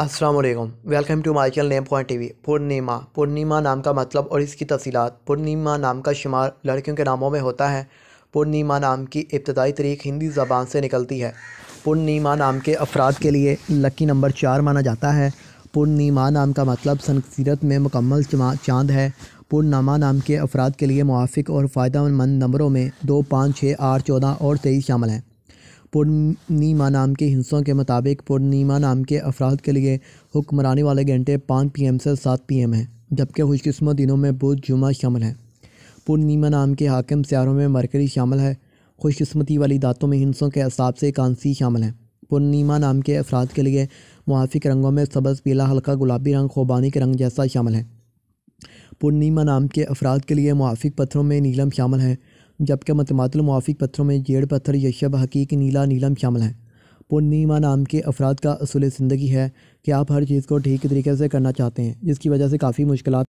अस्सलाम वालेकुम welcome to Michael name point वी पूर्णिमा पूर्णिमा नाम का मतलब और इसकी तफसीत पूर्णिमा नाम का शुमार लड़कियों के नामों में होता है पूर्णिमा नाम की इब्तदाई तरीक हिंदी ज़बान से निकलती है पूर्णिमा नाम के अफराद के लिए लकी नंबर चार माना जाता है पूर्णिमा नाम का मतलब सनसीरत में मुकम्मल चांद है पूर्णिमा नाम के अफराद के लिए मुआफ़ और फ़ायदा मंद नंबरों में दो पाँच छः आठ चौदह और तेईस शामिल हैं पूर्णिमा नाम के हिंसों के मुताबिक पूर्णिमा नाम के अफराद के लिए हुक्मरानी वाले घंटे पाँच पी एम से सात पी एम है जबकि खुशकस्मत दिनों में बुध जुमा शामिल है पूर्णिमा नाम के हाकिम सियारों में मरकरी शामिल है खुशकस्मती वाली दातों में हिंसों के हिसाब से कांसी शामिल है पूर्णिमा नाम के अफराद के लिए मुआफिक रंगों में सबज पीला हल्का गुलाबी रंग खोबानी के रंग जैसा शामिल है पूर्णिमा नाम के अफराद के लिए मुआफिक पत्थरों में नीलम शामिल है जबकि मतमातल मुआफिक पत्थरों में जेड़ पत्थर यशब हकीक नीला नीलम शामिल हैं पूर्णिमा नाम के अफराद का असूल ज़िंदगी है कि आप हर चीज़ को ठीक तरीके से करना चाहते हैं जिसकी वजह से काफ़ी मुश्किल